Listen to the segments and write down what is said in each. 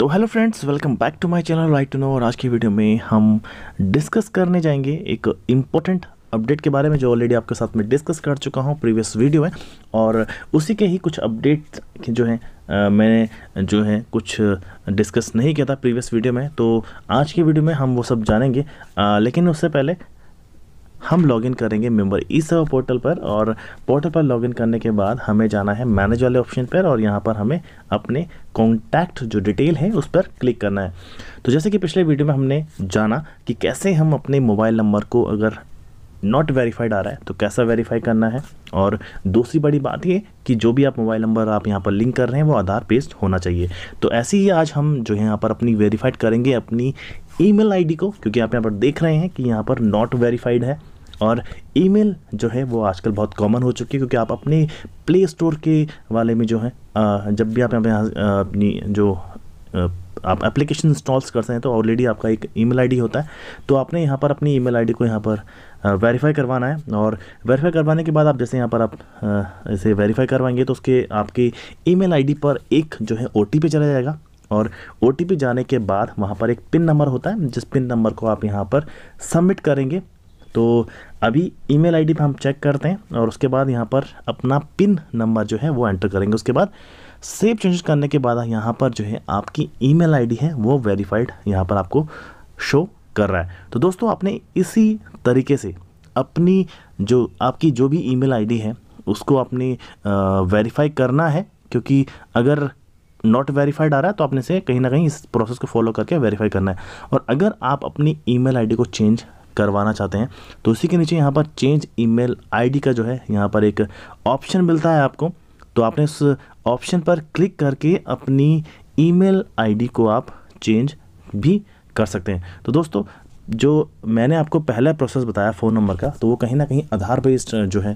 तो hello friends welcome back to my channel right to know और आज की वीडियो में हम डिस्कस करने जाएंगे एक इम्पोर्टेंट अपडेट के बारे में जो ऑलरेडी आपके साथ में डिस्कस कर चुका हूँ प्रीवियस वीडियो में और उसी के ही कुछ अपडेट जो हैं मैंने जो है कुछ डिस्कस नहीं किया था प्रीवियस वीडियो में तो आज की वीडियो में हम वो सब जानेंगे आ, लेकिन उससे पहले हम लॉगिन करेंगे मेंबर ई सेवा पोर्टल पर और पोर्टल पर लॉगिन करने के बाद हमें जाना है मैनेज वाले ऑप्शन पर और यहाँ पर हमें अपने कॉन्टैक्ट जो डिटेल है उस पर क्लिक करना है तो जैसे कि पिछले वीडियो में हमने जाना कि कैसे हम अपने मोबाइल नंबर को अगर नॉट वेरीफाइड आ रहा है तो कैसा वेरीफाई करना है और दूसरी बड़ी बात ये कि जो भी आप मोबाइल नंबर आप यहाँ पर लिंक कर रहे हैं वो आधार पेस्ट होना चाहिए तो ऐसे ही आज हम जो है यहाँ पर अपनी वेरीफाइड करेंगे अपनी ईमेल आईडी को क्योंकि आप यहाँ पर देख रहे हैं कि यहाँ पर नॉट वेरीफाइड है और ईमेल जो है वो आजकल बहुत कॉमन हो चुकी है क्योंकि आप अपने प्ले स्टोर के वाले में जो है जब भी आप यहाँ अपनी जो आप एप्लीकेशन इंस्टॉल्स करते हैं तो ऑलरेडी आपका एक ईमेल आईडी होता है तो आपने यहाँ पर अपनी ईमेल आईडी को यहाँ पर वेरीफाई करवाना है और वेरीफाई करवाने के बाद आप जैसे यहाँ पर आप इसे वेरीफाई करवाएंगे तो उसके आपके ईमेल आईडी पर एक जो है ओ चला जाएगा और ओ जाने के बाद वहाँ पर एक पिन नंबर होता है जिस पिन नंबर को आप यहाँ पर सबमिट करेंगे तो अभी ईमेल आईडी पे हम चेक करते हैं और उसके बाद यहाँ पर अपना पिन नंबर जो है वो एंटर करेंगे उसके बाद सेव चेंजेस करने के बाद यहाँ पर जो है आपकी ईमेल आईडी है वो वेरीफाइड यहाँ पर आपको शो कर रहा है तो दोस्तों आपने इसी तरीके से अपनी जो आपकी जो भी ईमेल आईडी है उसको आपने वेरीफाई करना है क्योंकि अगर नॉट वेरीफाइड आ रहा है तो आपने से कहीं ना कहीं इस प्रोसेस को फॉलो करके वेरीफाई करना है और अगर आप अपनी ईमेल आईडी को चेंज करवाना चाहते हैं तो उसी के नीचे यहाँ पर चेंज ईमेल आईडी का जो है यहाँ पर एक ऑप्शन मिलता है आपको तो आपने उस ऑप्शन पर क्लिक करके अपनी ईमेल आईडी को आप चेंज भी कर सकते हैं तो दोस्तों जो मैंने आपको पहला प्रोसेस बताया फ़ोन नंबर का तो वो कहीं ना कहीं आधार बेस्ड जो है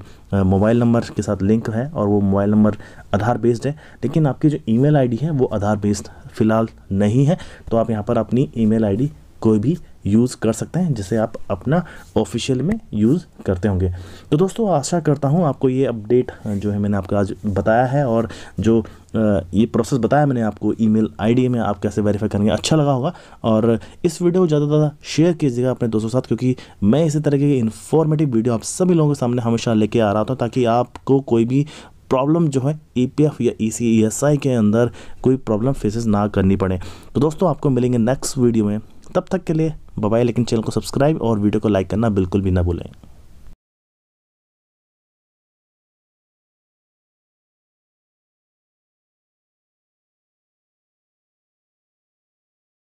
मोबाइल नंबर के साथ लिंक है और वो मोबाइल नंबर आधार बेस्ड है लेकिन आपकी जो ईमेल आईडी है वो आधार बेस्ड फ़िलहाल नहीं है तो आप यहाँ पर अपनी ईमेल आईडी कोई भी यूज़ कर सकते हैं जिसे आप अपना ऑफिशियल में यूज़ करते होंगे तो दोस्तों आशा करता हूँ आपको ये अपडेट जो है मैंने आपको आज बताया है और जो ये प्रोसेस बताया मैंने आपको ईमेल आईडी में आप कैसे वेरीफाई करेंगे अच्छा लगा होगा और इस वीडियो को ज़्यादा से ज़्यादा शेयर कीजिएगा अपने दोस्तों के साथ क्योंकि मैं इसी तरह की इन्फॉर्मेटिव वीडियो आप सभी लोगों के सामने हमेशा लेके आ रहा था ताकि आपको कोई भी प्रॉब्लम जो है ई e या ई e e के अंदर कोई प्रॉब्लम फेसेस ना करनी पड़े तो दोस्तों आपको मिलेंगे नेक्स्ट वीडियो में तब तक के लिए बाय लेकिन चैनल को सब्सक्राइब और वीडियो को लाइक करना बिल्कुल भी ना भूलें